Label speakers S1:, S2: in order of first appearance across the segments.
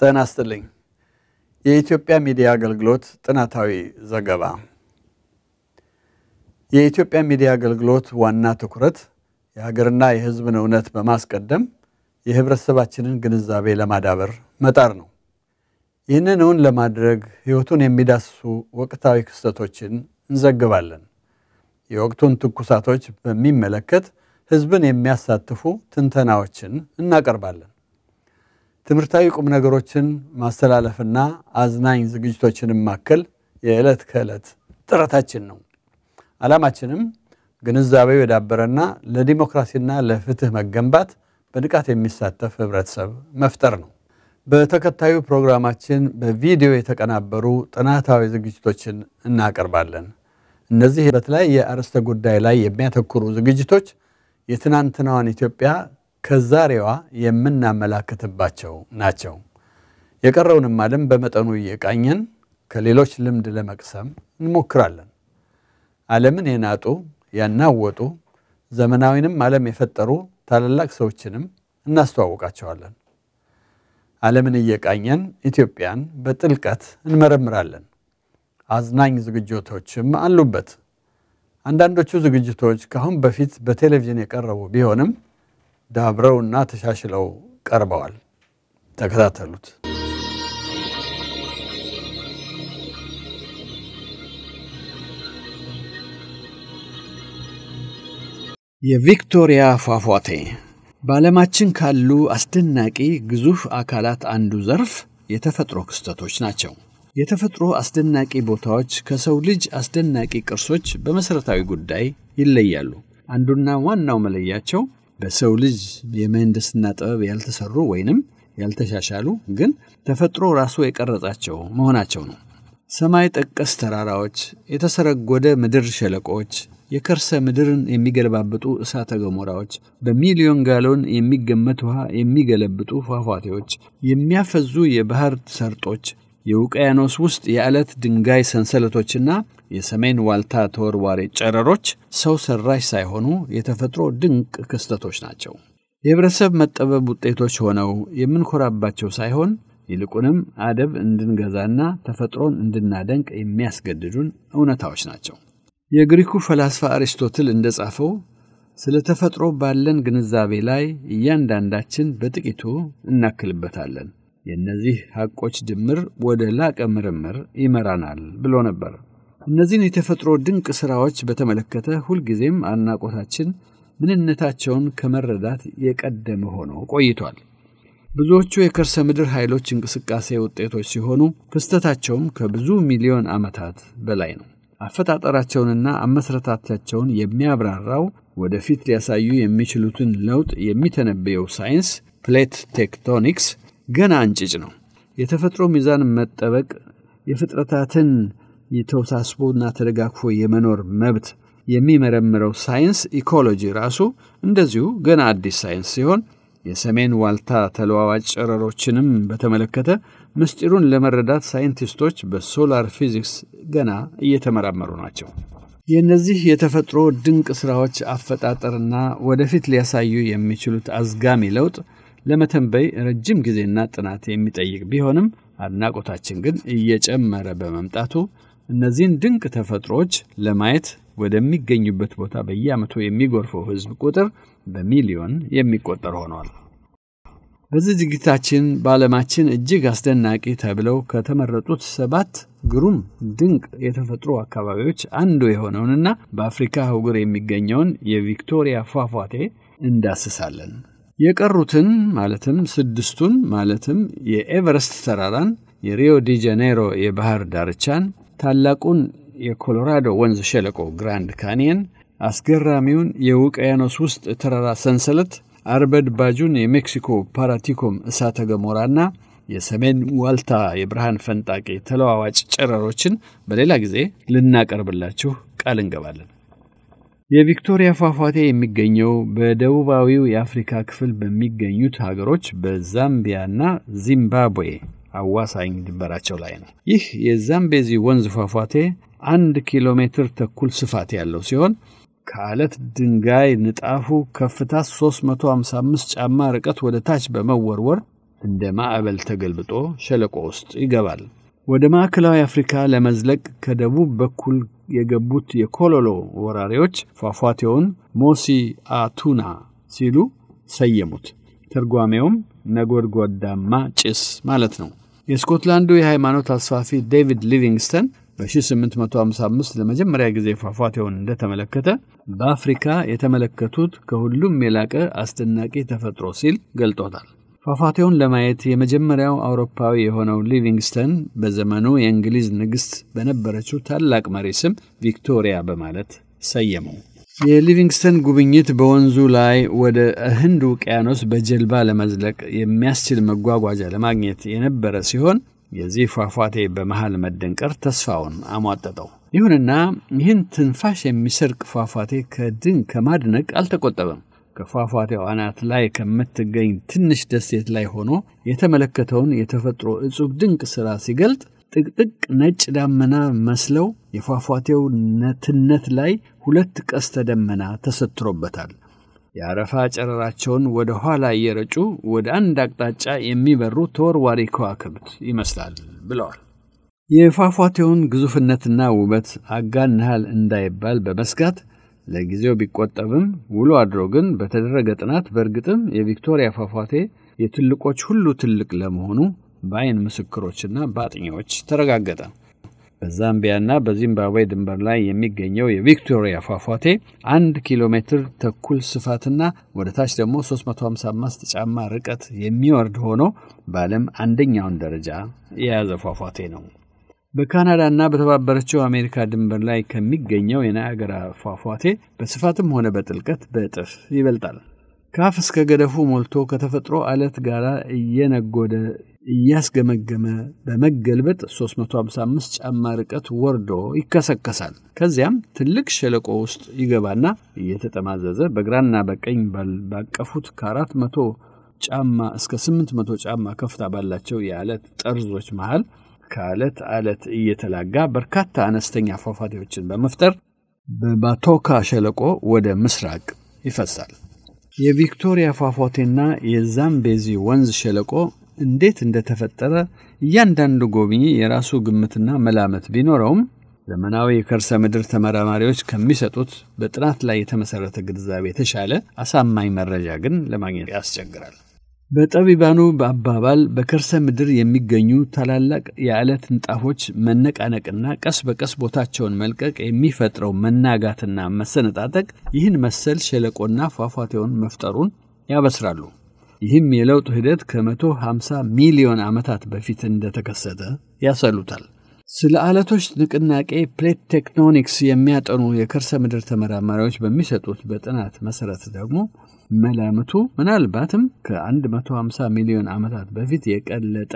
S1: ጤና ይስጥልኝ። የኢትዮጵያ ሚዲያ አገልግሎት ጥናታዊ ዘገባ። የኢትዮጵያ ሚዲያ አገልግሎት ዋና ትኩረት የሀገርና የሕዝብን እውነት በማስቀደም የህብረተሰባችንን ግንዛቤ ለማዳበር መጣር ነው። ይህንን እውን ለማድረግ ህይወቱን የሚዳስሱ ወቅታዊ ክስተቶችን እንዘግባለን። የወቅቱን ትኩሳቶች በሚመለከት ህዝብን የሚያሳትፉ ትንተናዎችን እናቀርባለን። ትምህርታዊ ቁም ነገሮችን ማስተላለፍና አዝናኝ ዝግጅቶችንም ማከል የዕለት ከዕለት ጥረታችን ነው። ዓላማችንም ግንዛቤው የዳበረና ለዲሞክራሲና ለፍትህ መገንባት በንቃት የሚሳተፍ ህብረተሰብ መፍጠር ነው። በተከታዩ ፕሮግራማችን በቪዲዮ የተቀናበሩ ጥናታዊ ዝግጅቶችን እናቀርባለን። እነዚህ በተለያየ አርዕስተ ጉዳይ ላይ የሚያተኩሩ ዝግጅቶች የትናንትናዋን ኢትዮጵያ ከዛሬዋ የምናመላክትባቸው ናቸው። የቀረውንም ዓለም በመጠኑ እየቃኘን ከሌሎች ልምድ ለመቅሰም እንሞክራለን። ዓለምን የናጡ ያናወጡ፣ ዘመናዊንም ዓለም የፈጠሩ ታላላቅ ሰዎችንም እናስተዋውቃቸዋለን። ዓለምን እየቃኘን ኢትዮጵያን በጥልቀት እንመረምራለን። አዝናኝ ዝግጅቶችም አሉበት። አንዳንዶቹ ዝግጅቶች ከአሁን በፊት በቴሌቪዥን የቀረቡ ቢሆንም ዳብረውና ተሻሽለው ቀርበዋል። ተከታተሉት። የቪክቶሪያ ፏፏቴ በዓለማችን ካሉ አስደናቂ ግዙፍ አካላት አንዱ ዘርፍ የተፈጥሮ ክስተቶች ናቸው። የተፈጥሮ አስደናቂ ቦታዎች ከሰው ልጅ አስደናቂ ቅርሶች በመሠረታዊ ጉዳይ ይለያሉ። አንዱና ዋናው መለያቸው በሰው ልጅ የምህንድስና ጥበብ ያልተሰሩ ወይንም ያልተሻሻሉ ግን ተፈጥሮ ራሱ የቀረጻቸው መሆናቸው ነው። ሰማይ ጠቀስ ተራራዎች፣ የተሰረጎደ ምድር ሸለቆዎች፣ የከርሰ ምድርን የሚገለባብጡ እሳተ ገሞራዎች፣ በሚሊዮን ጋሎን የሚገመት ውሃ የሚገለብጡ ፏፏቴዎች፣ የሚያፈዙ የባህር ሰርጦች፣ የውቅያኖስ ውስጥ የዓለት ድንጋይ ሰንሰለቶችና የሰሜን ዋልታ ተወርዋሪ ጨረሮች ሰው ሰራሽ ሳይሆኑ የተፈጥሮ ድንቅ ክስተቶች ናቸው። የህብረተሰብ መጠበብ ውጤቶች ሆነው የምንኮራባቸው ሳይሆን ይልቁንም አደብ እንድንገዛና ተፈጥሮን እንድናደንቅ የሚያስገድዱን እውነታዎች ናቸው። የግሪኩ ፈላስፋ አሪስቶትል እንደ ጻፈው ስለ ተፈጥሮ ባለን ግንዛቤ ላይ እያንዳንዳችን በጥቂቱ እናክልበታለን። የእነዚህ ሐቆች ድምር ወደ ላቀ ምርምር ይመራናል ብሎ ነበር። እነዚህን የተፈጥሮ ድንቅ ሥራዎች በተመለከተ ሁልጊዜም አድናቆታችን ምንነታቸውን ከመረዳት የቀደመ ሆኖ ቆይቷል። ብዙዎቹ የከርሰ ምድር ኃይሎች እንቅስቃሴ ውጤቶች ሲሆኑ ክስተታቸውም ከብዙ ሚሊዮን ዓመታት በላይ ነው። አፈጣጠራቸውንና አመሠረታታቸውን የሚያብራራው ወደፊት ሊያሳዩ የሚችሉትን ለውጥ የሚተነበየው ሳይንስ ፕሌት ቴክቶኒክስ ገና እንጭጭ ነው። የተፈጥሮ ሚዛን መጠበቅ የፍጥረታትን ተወሳስቦና ተደጋግፎ የመኖር መብት የሚመረምረው ሳይንስ ኢኮሎጂ ራሱ እንደዚሁ ገና አዲስ ሳይንስ ሲሆን የሰሜን ዋልታ ተለዋዋጭ ጨረሮችንም በተመለከተ ምስጢሩን ለመረዳት ሳይንቲስቶች በሶላር ፊዚክስ ገና እየተመራመሩ ናቸው። የእነዚህ የተፈጥሮ ድንቅ ሥራዎች አፈጣጠርና ወደፊት ሊያሳዩ የሚችሉት አዝጋሚ ለውጥ ለመተንበይ ረጅም ጊዜና ጥናት የሚጠይቅ ቢሆንም አድናቆታችን ግን እየጨመረ በመምጣቱ እነዚህን ድንቅ ተፈጥሮዎች ለማየት ወደሚገኙበት ቦታ በየአመቱ የሚጎርፈው ህዝብ ቁጥር በሚሊዮን የሚቆጠር ሆኗል። በዚህ ዝግጅታችን በዓለማችን እጅግ አስደናቂ ተብለው ከተመረጡት ሰባት ግሩም ድንቅ የተፈጥሮ አካባቢዎች አንዱ የሆነውንና በአፍሪካ ህጉር የሚገኘውን የቪክቶሪያ ፏፏቴ እንዳስሳለን። የቀሩትን ማለትም ስድስቱን ማለትም የኤቨረስት ተራራን፣ የሪዮ ዲ ጃኔሮ የባህር ዳርቻን፣ ታላቁን የኮሎራዶ ወንዝ ሸለቆ ግራንድ ካኒየን አስገራሚውን የውቅያኖስ ውስጥ ተራራ ሰንሰለት፣ አርበድ ባጁን የሜክሲኮ ፓራቲኮም እሳተ ገሞራና የሰሜን ዋልታ የብርሃን ፈንጣቂ ተለዋዋጭ ጨረሮችን በሌላ ጊዜ ልናቀርብላችሁ ቃል እንገባለን። የቪክቶሪያ ፏፏቴ የሚገኘው በደቡባዊው የአፍሪካ ክፍል በሚገኙት ሀገሮች በዛምቢያና ዚምባብዌ አዋሳኝ ድንበራቸው ላይ ነው። ይህ የዛምቤዚ ወንዝ ፏፏቴ አንድ ኪሎ ሜትር ተኩል ስፋት ያለው ሲሆን ከአለት ድንጋይ ንጣፉ ከፍታ 355 ጫማ ርቀት ወደ ታች በመወርወር እንደ ማዕበል ተገልብጦ ሸለቆ ውስጥ ይገባል። ወደ ማዕከላዊ አፍሪካ ለመዝለቅ ከደቡብ በኩል የገቡት የኮሎሎ ወራሪዎች ፏፏቴውን ሞሲ አቱና ሲሉ ሰየሙት። ትርጓሜውም ነጎድጓዳማ ጭስ ማለት ነው። የስኮትላንዱ የሃይማኖት አስፋፊ ዴቪድ ሊቪንግስተን በ 855 ለመጀመሪያ ጊዜ ፏፏቴውን እንደተመለከተ በአፍሪካ የተመለከቱት ከሁሉም የላቀ አስደናቂ ተፈጥሮ ሲል ገልጦታል። ፏፏቴውን ለማየት የመጀመሪያው አውሮፓዊ የሆነው ሊቪንግስተን በዘመኑ የእንግሊዝ ንግሥት በነበረችው ታላቅ መሪ ስም ቪክቶሪያ በማለት ሰየመው። የሊቪንግስተን ጉብኝት በወንዙ ላይ ወደ ህንድ ውቅያኖስ በጀልባ ለመዝለቅ የሚያስችል መጓጓዣ ለማግኘት የነበረ ሲሆን የዚህ ፏፏቴ በመሃል መደንቀር ተስፋውን አሟጠጠው። ይሁንና ይህን ትንፋሽ የሚሰርቅ ፏፏቴ ከድን ከማድነቅ አልተቆጠበም። ከፏፏቴው አናት ላይ ከምትገኝ ትንሽ ደሴት ላይ ሆኖ የተመለከተውን የተፈጥሮ እጹብ ድንቅ ሥራ ሲገልጥ ጥቅጥቅ ነጭ ዳመና መስለው የፏፏቴው ነትነት ላይ ሁለት ቀስተ ደመና ተሰትሮበታል። የአረፋ ጨረራቸውን ወደ ኋላ እየረጩ ወደ አንድ አቅጣጫ የሚበሩ ተወርዋሪ ከዋክብት ይመስላል ብለዋል። የፏፏቴውን ግዙፍነትና ውበት አጋንሃል እንዳይባል በመስጋት ለጊዜው ቢቆጠብም ውሎ አድሮ ግን በተደረገ ጥናት በእርግጥም የቪክቶሪያ ፏፏቴ የትልቆች ሁሉ ትልቅ ለመሆኑ በአይን ምስክሮችና በአጥኚዎች ተረጋገጠ። በዛምቢያና በዚምባብዌ ድንበር ላይ የሚገኘው የቪክቶሪያ ፏፏቴ አንድ ኪሎ ሜትር ተኩል ስፋትና ወደ ታች ደግሞ 355 ጫማ ርቀት የሚወርድ ሆኖ በዓለም አንደኛውን ደረጃ የያዘ ፏፏቴ ነው። በካናዳና በተባበረችው አሜሪካ ድንበር ላይ ከሚገኘው የናያገራ ፏፏቴ በስፋትም ሆነ በጥልቀት በእጥፍ ይበልጣል። ካፍ እስከ ገደፉ ሞልቶ ከተፈጥሮ አለት ጋር እየነጎደ እያስገመገመ በመገልበጥ 355 ጫማ ርቀት ወርዶ ይከሰከሳል። ከዚያም ትልቅ ሸለቆ ውስጥ ይገባና እየተጠማዘዘ በግራና በቀኝ ባቀፉት ከአራት መቶ ጫማ እስከ 800 ጫማ ከፍታ ባላቸው የአለት ጠርዞች መሃል ከአለት አለት እየተላጋ በርካታ አነስተኛ ፏፏቴዎችን በመፍጠር በባቶካ ሸለቆ ወደ ምስራቅ ይፈሳል። የቪክቶሪያ ፏፏቴና የዛምቤዚ ወንዝ ሸለቆ እንዴት እንደተፈጠረ እያንዳንዱ ጎብኚ የራሱ ግምትና መላመት ቢኖረውም ዘመናዊ የከርሰ ምድር ተመራማሪዎች ከሚሰጡት በጥናት ላይ የተመሠረተ ግንዛቤ የተሻለ አሳማኝ መረጃ ግን ለማግኘት ያስቸግራል። በጠቢባኑ አባባል በከርሰ ምድር የሚገኙ ታላላቅ የዓለት ንጣፎች መነቃነቅና ቀስ በቀስ ቦታቸውን መልቀቅ የሚፈጥረው መናጋትና መሰነጣጠቅ ይህን መሰል ሸለቆና ፏፏቴውን መፍጠሩን ያበስራሉ። ይህም የለውጥ ሂደት ከ150 ሚሊዮን ዓመታት በፊት እንደተከሰተ ያሰሉታል። ስለ ዓለቶች ንቅናቄ ፕሌት ቴክቶኒክስ የሚያጠኑ የከርሰ ምድር ተመራማሪዎች በሚሰጡት በጥናት መሠረት ደግሞ መላምቱ ምናልባትም ከ150 ሚሊዮን ዓመታት በፊት የቀለጠ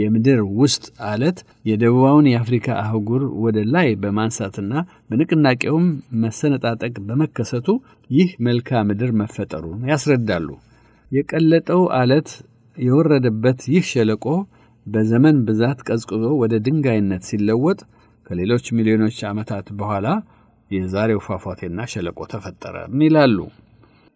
S1: የምድር ውስጥ አለት የደቡባውን የአፍሪካ አህጉር ወደ ላይ በማንሳትና በንቅናቄውም መሰነጣጠቅ በመከሰቱ ይህ መልካ ምድር መፈጠሩን ያስረዳሉ። የቀለጠው አለት የወረደበት ይህ ሸለቆ በዘመን ብዛት ቀዝቅዞ ወደ ድንጋይነት ሲለወጥ ከሌሎች ሚሊዮኖች ዓመታት በኋላ የዛሬው ፏፏቴና ሸለቆ ተፈጠረም ይላሉ።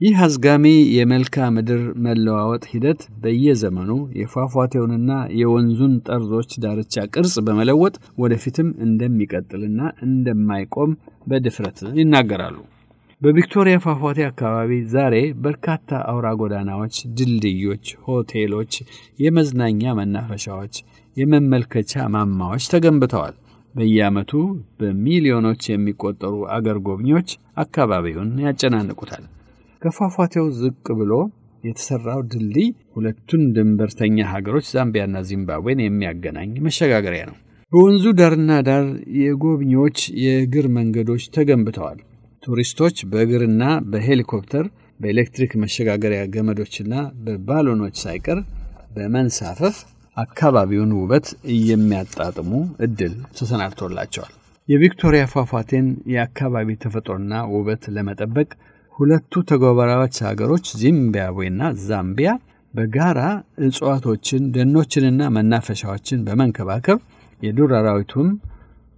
S1: ይህ አዝጋሚ የመልክዓ ምድር መለዋወጥ ሂደት በየዘመኑ የፏፏቴውንና የወንዙን ጠርዞች ዳርቻ ቅርጽ በመለወጥ ወደፊትም እንደሚቀጥልና እንደማይቆም በድፍረት ይናገራሉ። በቪክቶሪያ ፏፏቴ አካባቢ ዛሬ በርካታ አውራ ጎዳናዎች፣ ድልድዮች፣ ሆቴሎች፣ የመዝናኛ መናፈሻዎች፣ የመመልከቻ ማማዎች ተገንብተዋል። በየዓመቱ በሚሊዮኖች የሚቆጠሩ አገር ጎብኚዎች አካባቢውን ያጨናንቁታል። ከፏፏቴው ዝቅ ብሎ የተሰራው ድልድይ ሁለቱን ድንበርተኛ ሀገሮች ዛምቢያና ዚምባብዌን የሚያገናኝ መሸጋገሪያ ነው። በወንዙ ዳርና ዳር የጎብኚዎች የእግር መንገዶች ተገንብተዋል። ቱሪስቶች በእግርና በሄሊኮፕተር በኤሌክትሪክ መሸጋገሪያ ገመዶችና በባሎኖች ሳይቀር በመንሳፈፍ አካባቢውን ውበት የሚያጣጥሙ እድል ተሰናድቶላቸዋል። የቪክቶሪያ ፏፏቴን የአካባቢ ተፈጥሮና ውበት ለመጠበቅ ሁለቱ ተጎራባች ሀገሮች ዚምባብዌና ዛምቢያ በጋራ እጽዋቶችን ደኖችንና መናፈሻዎችን በመንከባከብ የዱር አራዊቱም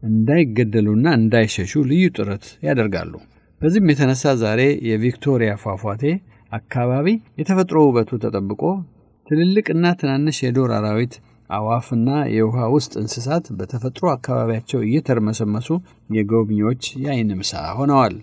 S1: እንዳይገደሉና እንዳይሸሹ ልዩ ጥረት ያደርጋሉ። በዚህም የተነሳ ዛሬ የቪክቶሪያ ፏፏቴ አካባቢ የተፈጥሮ ውበቱ ተጠብቆ ትልልቅና ትናንሽ የዱር አራዊት አዋፍና የውሃ ውስጥ እንስሳት በተፈጥሮ አካባቢያቸው እየተርመሰመሱ የጎብኚዎች የአይን ምሳ ሆነዋል።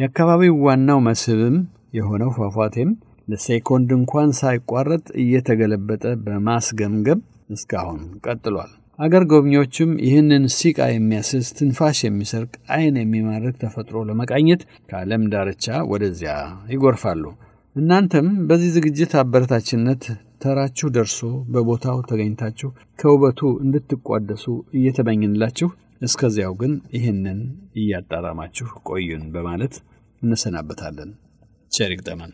S1: የአካባቢው ዋናው መስህብም የሆነው ፏፏቴም ለሴኮንድ እንኳን ሳይቋረጥ እየተገለበጠ በማስገምገም እስካሁን ቀጥሏል። አገር ጎብኚዎችም ይህንን ሲቃ የሚያስስ ትንፋሽ የሚሰርቅ አይን የሚማርክ ተፈጥሮ ለመቃኘት ከዓለም ዳርቻ ወደዚያ ይጎርፋሉ። እናንተም በዚህ ዝግጅት አበረታችነት ተራችሁ ደርሶ በቦታው ተገኝታችሁ ከውበቱ እንድትቋደሱ እየተመኝንላችሁ እስከዚያው ግን ይህንን እያጣራማችሁ ቆዩን በማለት እንሰናበታለን። ቸር ጠመን